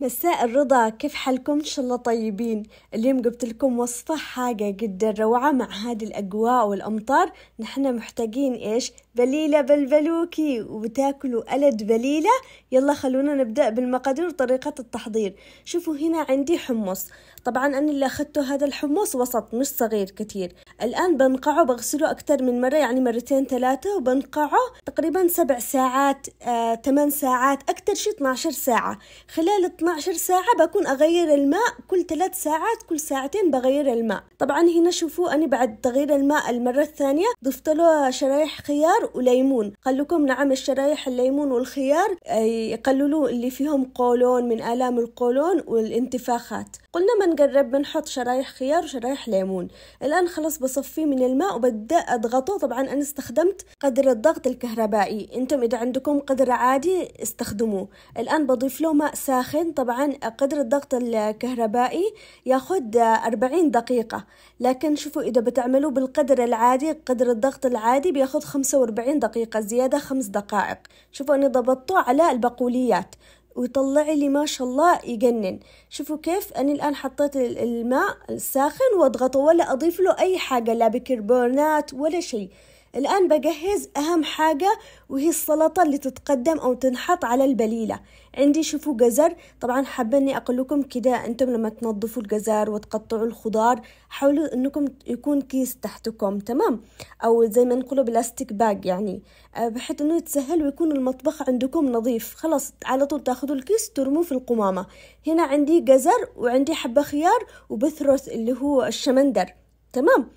مساء الرضا كيف حالكم ان شاء الله طيبين اليوم جبت لكم وصفة حاجة جدا روعة مع هذه الاجواء والامطار نحن محتاجين ايش بليلة بلبلوكي وبتاكلوا ألد بليلة يلا خلونا نبدأ بالمقادير وطريقة التحضير شوفوا هنا عندي حمص طبعا أنا اللي أخذته هذا الحمص وسط مش صغير كتير الآن بنقعه بغسله أكتر من مرة يعني مرتين ثلاثة وبنقعه تقريبا سبع ساعات آه، ساعات أكتر شي 12 ساعة خلال 12 ساعة بكون أغير الماء كل ثلاث ساعات كل ساعتين بغير الماء طبعا هنا شوفوا أنا بعد تغيير الماء المرة الثانية ضفت له شرايح خيار وليمون قال لكم نعم الشرايح الليمون والخيار آه، يقللوا اللي فيهم قولون من آلام القولون والانتفاخات قلنا من نقرب بنحط شرايح خيار وشرايح ليمون الآن خلاص بصفيه من الماء وببدأ أضغطه طبعا أنا استخدمت قدر الضغط الكهربائي أنتم إذا عندكم قدر عادي استخدموه الآن بضيف له ماء ساخن طبعا قدر الضغط الكهربائي ياخد 40 دقيقة لكن شوفوا إذا بتعملوا بالقدر العادي قدر الضغط العادي بياخد 45 دقيقة زيادة 5 دقائق شوفوا أني ضبطته على البقوليات ويطلع لي ما شاء الله يجنن شوفوا كيف أنا الآن حطيت الماء الساخن واضغطه ولا أضيف له أي حاجة لا بيكربونات ولا شيء الآن بجهز أهم حاجة وهي السلطة اللي تتقدم أو تنحط على البليلة عندي شوفوا جزر طبعا حابة أني أقول لكم كده أنتم لما تنظفوا الجزر وتقطعوا الخضار حاولوا أنكم يكون كيس تحتكم تمام أو زي ما نقوله بلاستيك باج يعني آه، بحيث أنه يتسهل ويكون المطبخ عندكم نظيف خلاص على طول تاخدوا الكيس ترموه في القمامة هنا عندي جزر وعندي حبة خيار وبثرث اللي هو الشمندر تمام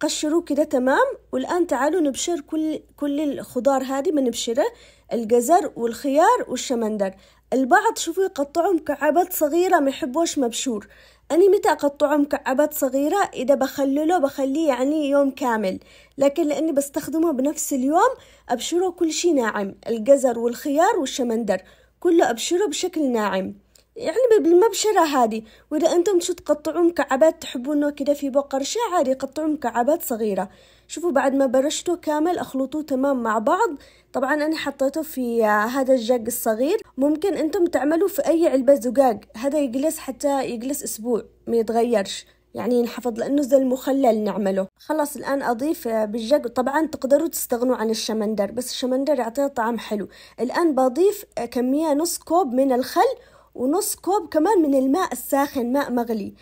قشروه كده تمام والآن تعالوا نبشر كل كل الخضار هذه بنبشره الجزر والخيار والشمندر البعض شوفوا يقطعوا مكعبات صغيرة ما يحبوش مبشور أنا متى أقطعه مكعبات صغيرة إذا بخلله بخليه يعني يوم كامل لكن لأني بستخدمه بنفس اليوم أبشره كل شي ناعم الجزر والخيار والشمندر كله أبشره بشكل ناعم يعني بالمبشرة هذه وإذا أنتم شو تقطعوا مكعبات تحبونه كده في بقر شي عادي قطعوا مكعبات صغيرة شوفوا بعد ما برشته كامل أخلطوه تمام مع بعض طبعا أنا حطيته في آه، هذا الجاج الصغير ممكن أنتم تعملوا في أي علبة زجاج هذا يجلس حتى يجلس أسبوع ما يتغيرش يعني ينحفظ لأنه زي المخلل نعمله خلاص الآن أضيف آه، بالجاج طبعا تقدروا تستغنوا عن الشمندر بس الشمندر يعطيه طعم حلو الآن بضيف آه، كمية نص كوب من الخل ونص كوب كمان من الماء الساخن ماء مغلي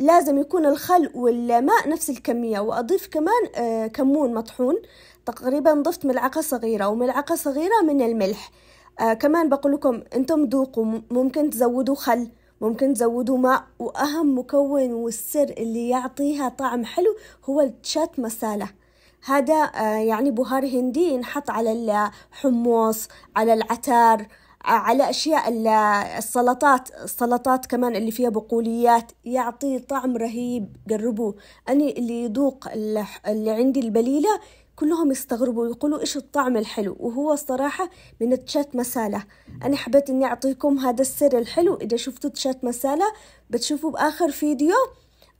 لازم يكون الخل والماء نفس الكمية وأضيف كمان آه، كمون مطحون تقريبا ضفت ملعقة صغيرة وملعقة صغيرة من الملح آه، كمان بقول لكم أنتم ذوقوا ممكن تزودوا خل ممكن تزودوا ماء وأهم مكون والسر اللي يعطيها طعم حلو هو التشات مسالة هذا آه، يعني بهار هندي ينحط على الحمص على العتار على أشياء السلطات السلطات كمان اللي فيها بقوليات يعطي طعم رهيب قربوه أنا اللي يذوق اللي عندي البليلة كلهم يستغربوا ويقولوا إيش الطعم الحلو وهو الصراحة من التشات مسالة أنا حبيت إني أعطيكم هذا السر الحلو إذا شفتوا تشات مسالة بتشوفوا بآخر فيديو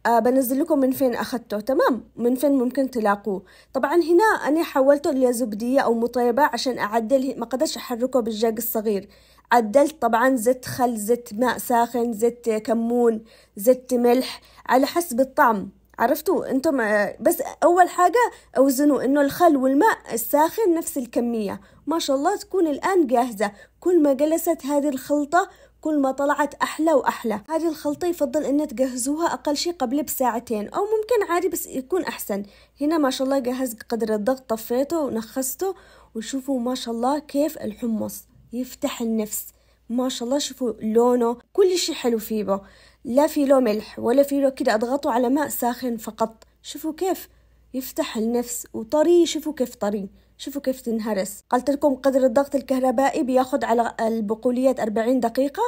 آه بنزل لكم من فين أخذته تمام من فين ممكن تلاقوه طبعا هنا أنا حولته لزبدية أو مطيبة عشان أعدل ما قدرش أحركه بالجاج الصغير عدلت طبعا زيت خل زيت ماء ساخن زيت كمون زيت ملح على حسب الطعم عرفتوا انتم آه، بس اول حاجة اوزنوا انه الخل والماء الساخن نفس الكمية ما شاء الله تكون الان جاهزة كل ما جلست هذه الخلطة كل ما طلعت أحلى وأحلى هذه الخلطة يفضل أن تجهزوها أقل شيء قبل بساعتين أو ممكن عادي بس يكون أحسن هنا ما شاء الله جهز قدر الضغط طفيته ونخسته وشوفوا ما شاء الله كيف الحمص يفتح النفس ما شاء الله شوفوا لونه كل شيء حلو فيه لا في له ملح ولا في له كده اضغطه على ماء ساخن فقط شوفوا كيف يفتح النفس وطري شوفوا كيف طري شوفوا كيف تنهرس قلت لكم قدر الضغط الكهربائي بياخد على البقوليات 40 دقيقة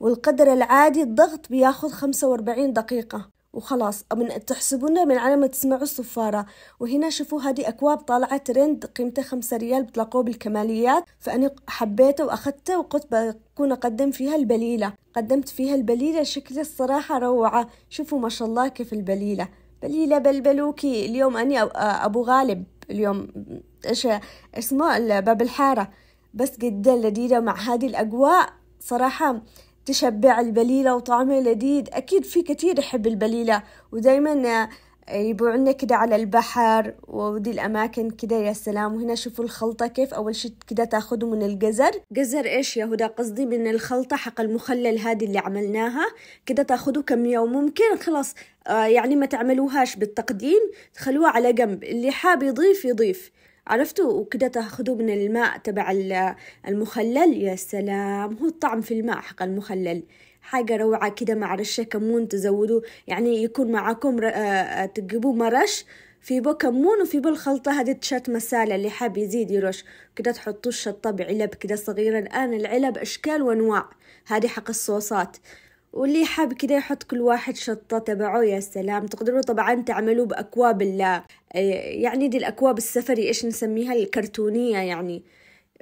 والقدر العادي الضغط بياخد 45 دقيقة وخلاص من تحسبونا من على ما تسمعوا الصفارة وهنا شوفوا هذه أكواب طالعة ترند قيمته خمسة ريال بتلاقوه بالكماليات فأنا حبيته وأخذته وقلت بكون أقدم فيها البليلة قدمت فيها البليلة شكلها الصراحة روعة شوفوا ما شاء الله كيف البليلة بليلة بلبلوكي اليوم أني أبو غالب اليوم إيش اسمه باب الحارة بس جدا لذيذة مع هذه الأجواء صراحة تشبع البليلة وطعمها لذيذ أكيد في كتير يحب البليلة ودايما آه، يبيعوا لنا كده على البحر ودي الأماكن كده يا سلام وهنا شوفوا الخلطة كيف أول شيء كده تاخده من الجزر جزر إيش يا هدى قصدي من الخلطة حق المخلل هذه اللي عملناها كده تاخده يوم ممكن خلاص آه يعني ما تعملوهاش بالتقديم تخلوها على جنب اللي حاب يضيف يضيف عرفتوا وكده تاخذوا من الماء تبع المخلل يا سلام هو الطعم في الماء حق المخلل حاجة روعة كده مع رشة كمون تزودوه يعني يكون معاكم آه، تجيبوه مرش في بو كمون وفي بو الخلطة هذه تشات مسالة اللي حاب يزيد يرش كده تحطوا الشطة بعلب كده صغيرة الآن العلب أشكال وأنواع هذه حق الصوصات واللي حاب كده يحط كل واحد شطة تبعه يا سلام تقدروا طبعا تعملوا بأكواب ال آه، يعني دي الأكواب السفري إيش نسميها الكرتونية يعني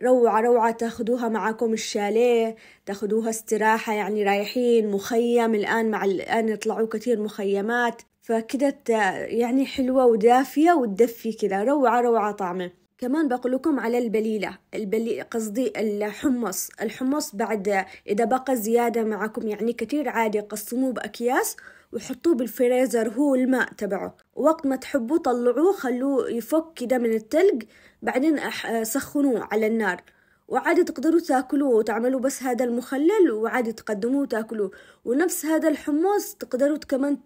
روعة روعة تاخدوها معاكم الشاليه تاخدوها استراحة يعني رايحين مخيم الآن مع الآن يطلعوا كثير مخيمات فكده يعني حلوة ودافية وتدفي كده روعة روعة طعمه كمان بقول لكم على البليلة البلي قصدي الحمص الحمص بعد إذا بقى زيادة معكم يعني كتير عادي قسموه بأكياس وحطوه بالفريزر هو الماء تبعه وقت ما تحبوا طلعوه خلوه يفك كده من التلج بعدين سخنوه على النار وعادي تقدروا تاكلوه وتعملوا بس هذا المخلل وعادي تقدموه وتاكلوه ونفس هذا الحمص تقدروا كمان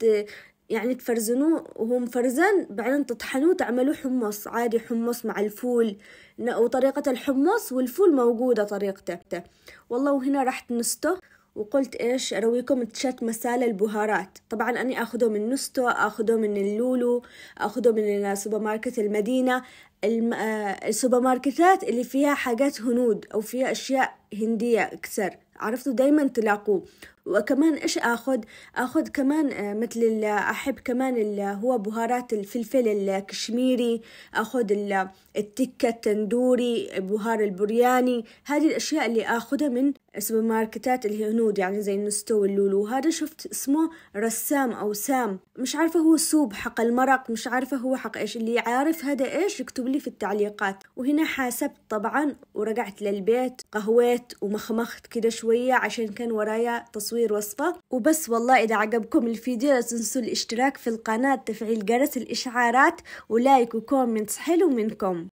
يعني تفرزنوه وهو مفرزن بعدين تطحنوه تعملوه حمص عادي حمص مع الفول وطريقة الحمص والفول موجودة طريقته والله وهنا رحت نسته وقلت ايش ارويكم تشات مسالة البهارات طبعا اني اخده من نستو اخده من اللولو اخده من سوبر ماركت المدينة آه، السوبر ماركتات اللي فيها حاجات هنود او فيها اشياء هندية اكثر عرفتوا دايما تلاقوه وكمان ايش اخذ اخذ كمان آه، مثل احب كمان اللي هو بهارات الفلفل الكشميري اخذ التكه التندوري بهار البرياني هذه الاشياء اللي اخذها من سوبر ماركتات الهنود يعني زي النستو واللولو هذا شفت اسمه رسام او سام مش عارفه هو سوب حق المرق مش عارفه هو حق ايش اللي عارف هذا ايش يكتب لي في التعليقات وهنا حاسبت طبعا ورجعت للبيت قهويت ومخمخت كده شوي شوية عشان كان ورايا تصوير وصفة وبس والله إذا عجبكم الفيديو لا تنسوا الاشتراك في القناة تفعيل جرس الإشعارات ولايك وكومنت حلو منكم